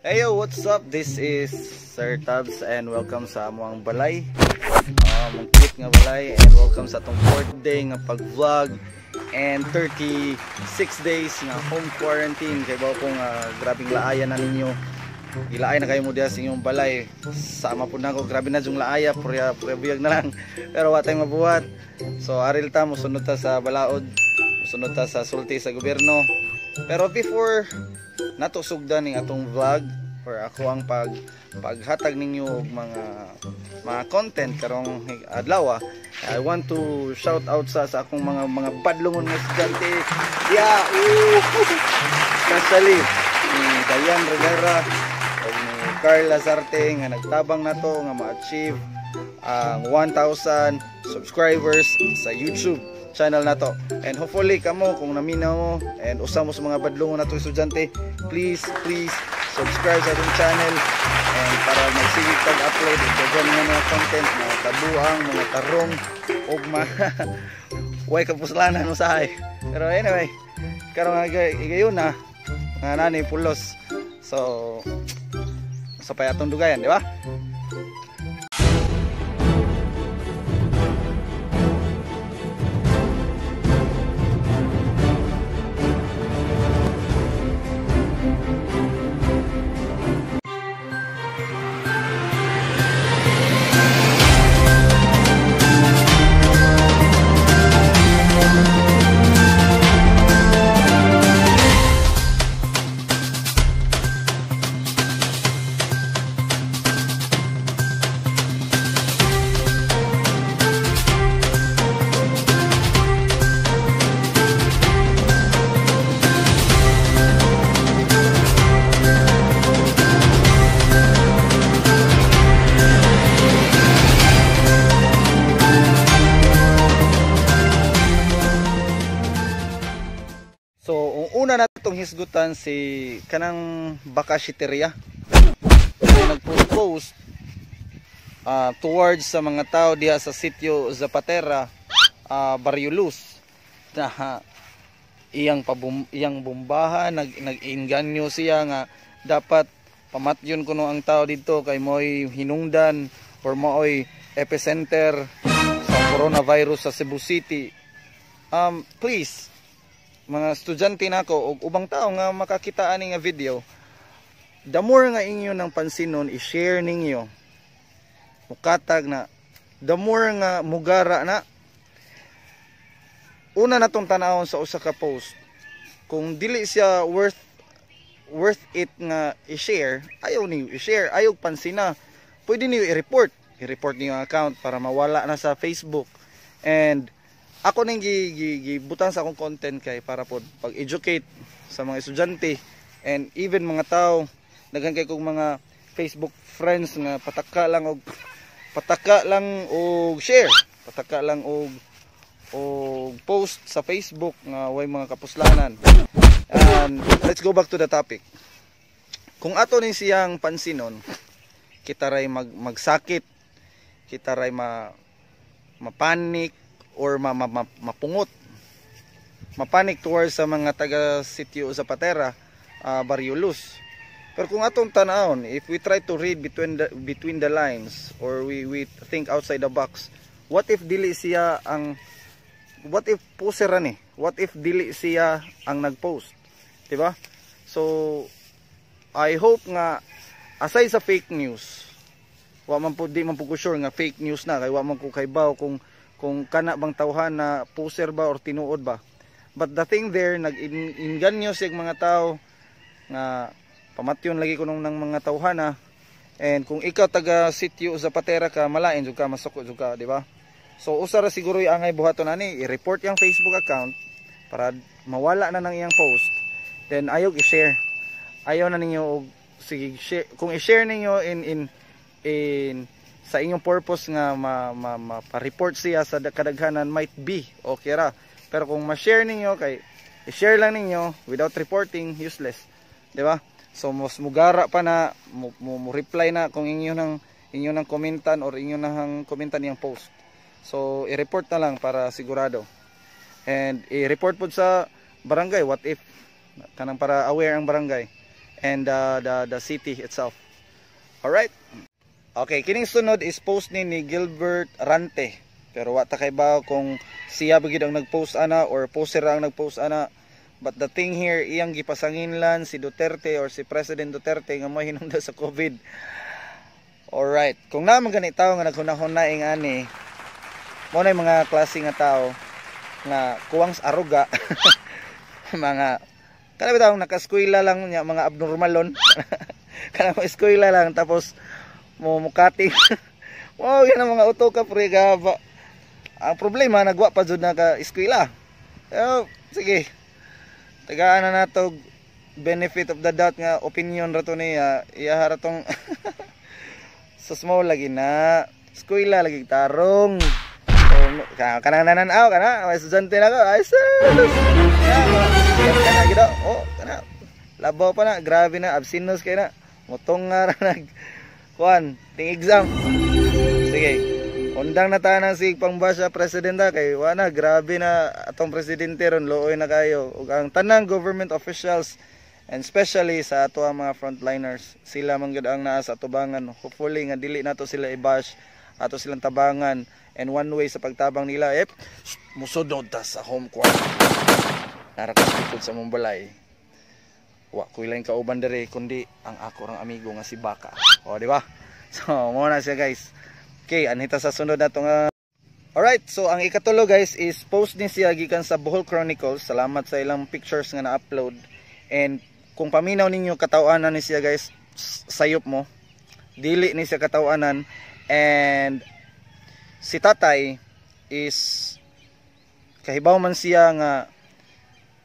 Hey yo, what's up? This is Sir Tabs and welcome sa amuang balay. Um, ah, clip nga balay and welcome sa atong 4th day nga pag-vlog and 36 days nga home quarantine kay ba kung uh, grabing laayan na ninyo. Ilaay na kayo mo diya sa inyong balay. Sama po na ko, grabe na jung laaya, purya, purya na lang. Pero wa tayong mabuhat. So aril ta mo sunod ta sa balaod sunod ta sa sulti sa gobyerno pero before nato ni atong vlog or ako ang pag paghatag ninyo og mga mga content karong adlaw ah. I want to shout out sa, sa akong mga mga padlongon nga estudyante yeah uh, kasali ni Dayan Rivera ug ni Carl Lazarte nga nagtabang nato nga ma-achieve ang uh, 1,000 subscribers sa YouTube channel na to. and hopefully kamo kung naminaw mo and usa mo sa mga badlong nato estudyante please please subscribe sa atong channel and para magsigig tag upload ug daghan nga mga content mga kabuang mga tarong ug mga way kapuslanan usahay pero anyway karong nga igayon na nga nani pulos so sa payatong dugayan di ba gutan si kanang bakasiteria na nagpropose uh, ah, towards sa mga tao diha sa sitio Zapatera uh, ah, Barriolus na uh, iyang pabum, iyang bombaha nag nag-inganyo siya nga dapat pamatyon kuno ang tao dito kay moy hinungdan or moy epicenter sa coronavirus sa Cebu City um please mga estudyante nako ug ubang tao nga makakita ani nga video the more nga inyo nang pansinon i-share ninyo mukatag na the more nga mugara na una natong tanawon sa usa ka post kung dili siya worth worth it nga i-share ayaw niyo i-share ayaw pansin na pwede niyo i-report i-report niyo ang account para mawala na sa Facebook and ako nang gibutang sa akong content kay para pod pag-educate sa mga estudyante and even mga tao daghan kay kog mga Facebook friends nga pataka lang og pataka lang og share pataka lang og og post sa Facebook nga way mga kapuslanan and let's go back to the topic kung ato ni siyang pansinon kita ray mag magsakit kita ray ma mapanik or ma ma ma mapungot mapanik towards sa mga taga sitio sa Patera uh, ah, Barriolus pero kung atong tanahon if we try to read between the, between the lines or we we think outside the box what if dili siya ang what if poster ni what if dili siya ang nagpost di ba so i hope nga aside sa fake news wa man po di man po ko sure nga fake news na kay wa man ko kay baw kung kung kana bang tawhan na poser ba or tinuod ba but the thing there nag-inganyo sig mga tao nga pamatyon lagi ko nung ng mga tawhana ah. and kung ikaw taga sitio Zapatera ka malain jud ka masuko jud ka di ba so usa ra siguro angay buhaton ani i-report yang Facebook account para mawala na nang iyang post then ayog i-share ayaw na ninyo sige kung i-share ninyo in in in sa inyong purpose nga ma-report ma, ma, siya sa kadaghanan might be okay ra pero kung ma-share ninyo kay i-share lang ninyo without reporting useless di ba so mas mugara pa na mo, reply na kung inyo nang inyo nang komentan or inyo nang komentan yang post so i-report na lang para sigurado and i-report po sa barangay what if kanang para aware ang barangay and uh, the the city itself all right Okay, kining sunod is post ni ni Gilbert Rante. Pero wa ta kay ba kung siya bagid ang nagpost ana or poster ang nagpost ana. But the thing here, iyang gipasanginlan si Duterte or si President Duterte nga mo hinungda sa COVID. Alright, kung naman ganit tao nga naghunahon ing ani, mo na mga klase nga tawo nga kuwang sa aruga, mga kanabi tao nakaskwila lang nya mga abnormalon. kada eskwela lang tapos mo mukati wow yan ang mga auto ka pre gaba ang problema nagwa pa jud na ka eskwela pero sige tagaan na nato benefit of the doubt nga opinion rato niya ah, iya ratong sa small lagi na eskwela lagi tarong kanang oh, nananaw ka na may estudyante na ko ay sus oh kana labaw pa na grabe na absinos kay na mutong nga nag kuan ting exam sige undang na tanan si pangbasa presidenta kay wala grabe na atong presidente ron looy na kayo ug ang tanang government officials and especially sa ato ang mga frontliners sila man gud ang naa sa tubangan hopefully nga dili nato sila i-bash ato silang tabangan and one way sa pagtabang nila eh musunod ta sa home court narakas sa mumbalay wa ko lang kauban dere kundi ang ako rang amigo nga si Baka o, di ba? So, mo na siya guys. Okay, anita sa sunod na itong... Uh... Alright, so ang ikatulo guys is post ni siya gikan sa Bohol Chronicles. Salamat sa ilang pictures nga na-upload. And kung paminaw ninyo katawanan ni siya guys, sayop mo. Dili ni siya katawanan. And si tatay is kahibaw man siya nga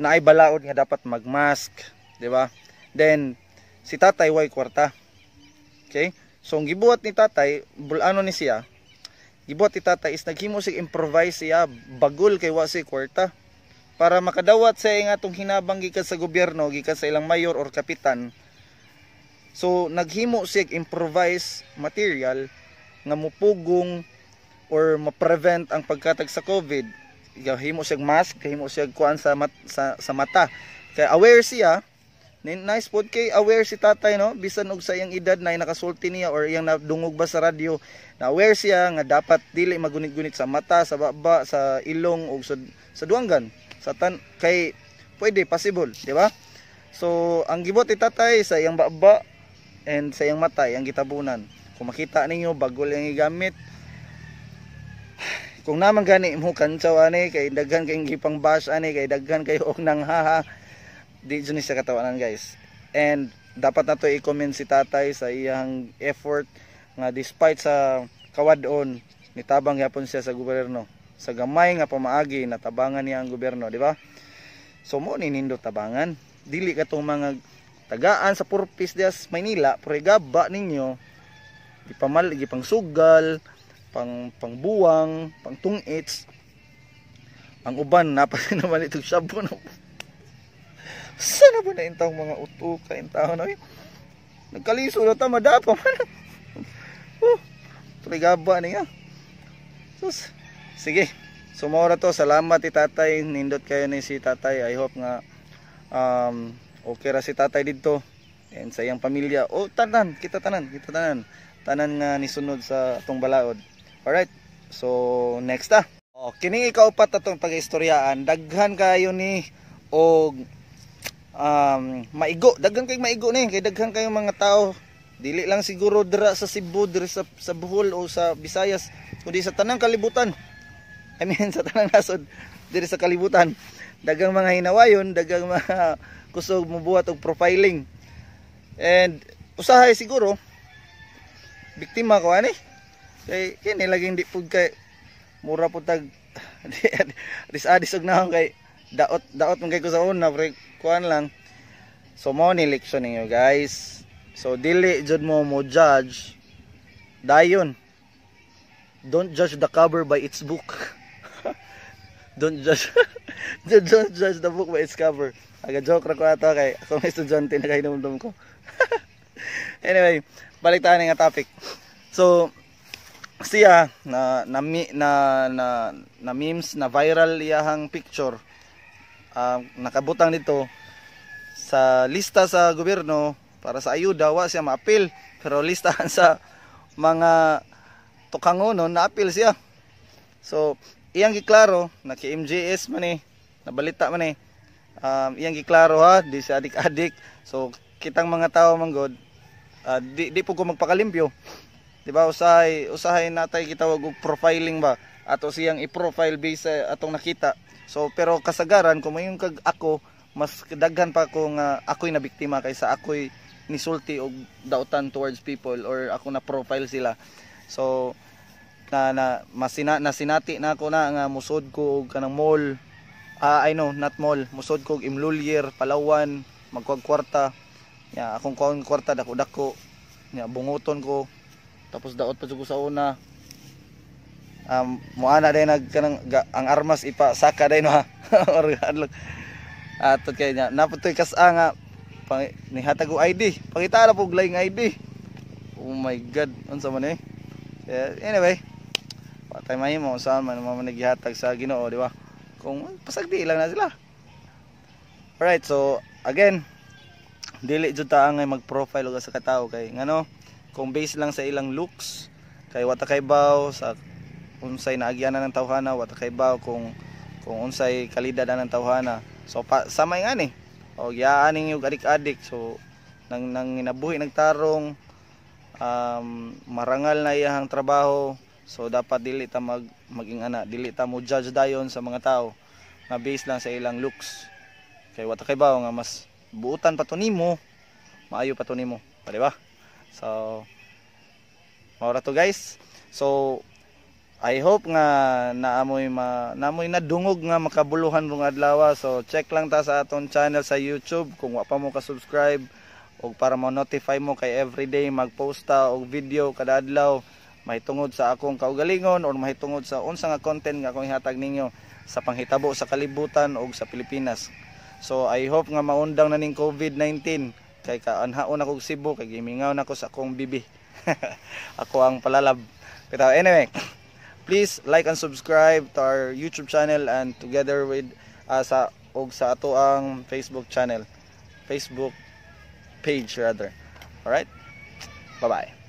naay balaod nga dapat magmask, 'di ba? Then si tatay way kwarta. Okay? So ang gibuhat ni tatay, bulano ni siya, gibuhat ni tatay is naghimo sig improvise siya bagol kay wa si kwarta para makadawat sa nga atong hinabang gikan sa gobyerno gikan sa ilang mayor or kapitan. So naghimo sig improvise material nga mupugong or ma-prevent ang pagkatag sa COVID. Gahimo sig mask, gahimo sig kuan sa, mat, sa sa mata. Kay aware siya Nice pod kay aware si tatay no bisan og sa iyang edad na nakasulti niya or iyang nadungog ba sa radyo na aware siya nga dapat dili magunit-gunit sa mata sa baba sa ilong ug sa, sa duwanggan sa tan kay pwede possible di ba So ang gibot ni tatay sa iyang baba and sa iyang mata ang gitabunan kung makita ninyo bagol ang igamit kung naman gani mo kantsaw ani kay daghan kay gipang bash ani kay daghan kayo og nang haha di dyan siya katawanan guys and dapat na i-comment si tatay sa iyang effort nga despite sa kawadon nitabang yapon siya sa gobyerno sa gamay nga pamaagi natabangan niya ang gobyerno di ba so mo ni nindo tabangan dili ka tong mga tagaan sa purpose dias Maynila pregaba ninyo gipamal sugal pang pangbuwang pang tungits ang uban napas naman itong sabon sana ba na intang mga uto ka intang na yun? Eh. Nagkaliso na ta, madapa man. oh, trigaba niya. Sus, sige. Sumora to, salamat ti eh, tatay. Nindot kayo ni si tatay. I hope nga um, okay ra si tatay dito. And sa iyang pamilya. Oh, tanan, kita tanan, kita tanan. Tanan nga nisunod sa atong balaod. Alright, so next ah Oh, kining ikaw pa tatong pag-istoryaan. Daghan kayo ni og um, maigo daghan kay maigo ni kay daghan kayong mga tao dili lang siguro dira sa Cebu dira sa, sa Bohol o sa Visayas kundi sa tanang kalibutan I mean sa tanang nasod diri sa kalibutan daghang mga hinawayon daghang mga kusog mubuhat og profiling and usahay siguro biktima ko ani kay kini laging di pud kay mura pud tag adis adis og naon kay daot daot man kay ko sa una pre kuan lang so mo ni leksyon ninyo guys so dili jud mo mo judge dayon don't judge the cover by its book don't judge don't judge the book by its cover aga joke ra ko ato kay ako may estudyante na kay dumdum ko anyway balik tayo nga topic so siya na na na na, na memes na viral yahang picture uh, nakabutang nito sa lista sa gobyerno para sa ayuda wa siya maapil pero listahan sa mga tukangonon apil siya so iyang giklaro na kay MJS man eh nabalita man eh um, iyang giklaro ha di sa adik-adik so kitang mga tao man god uh, di, di po ko magpakalimpyo di ba usahay usahay natay kita wag profiling ba ato siyang i-profile base sa atong nakita So pero kasagaran kung mayon kag ako mas daghan pa ko nga uh, ako'y nabiktima kaysa ako'y nisulti og dautan towards people or ako na profile sila. So na na masina nasinati na ako na nga musod ko og kanang mall uh, I know not mall musod ko og Imlulyer, Palawan, magkuag kwarta. Ya akong kuang kwarta dako dako. Ya bungoton ko tapos daot pa ko sa una um, muana day nag ang armas ipasaka day no ha or adlok at okay nya naputoy kas nga pang, nihatag ID pakita na pug laing ID oh my god unsa man eh yeah, anyway patay may mo saan man mo naghihatag sa Ginoo di ba kung pasagdi lang na sila alright so again dili jud ta angay mag profile og sa katao kay ngano kung base lang sa ilang looks kay wata kay baw sa unsay naagyanan ng tawhana wa kay baw kung kung unsay kalidad ng tawhana so pa, samay nga ni o yaaning yung adik-adik so nang nang inabuhi nagtarong um, marangal na iyang trabaho so dapat dili ta mag maging ana dili ta mo judge dayon sa mga tao na based lang sa ilang looks kay wa kay baw nga mas buutan pa to nimo maayo pa to nimo pa ba so Maura to guys. So, I hope nga naamoy ma, naamoy na dungog nga makabuluhan rong adlaw so check lang ta sa aton channel sa YouTube kung wa pa mo ka subscribe og para mo notify mo kay everyday ta og video kada adlaw mahitungod sa akong kaugalingon or mahitungod sa unsa nga content nga akong ihatag ninyo sa panghitabo sa kalibutan og sa Pilipinas. So I hope nga maundang na ning COVID-19 kay kaanhaon ako og Cebu kay gimingaw na ko sa akong bibi. ako ang palalab. Pero anyway, Please like and subscribe to our YouTube channel and together with uh, sa og sa ato ang Facebook channel. Facebook page rather. All right? Bye-bye.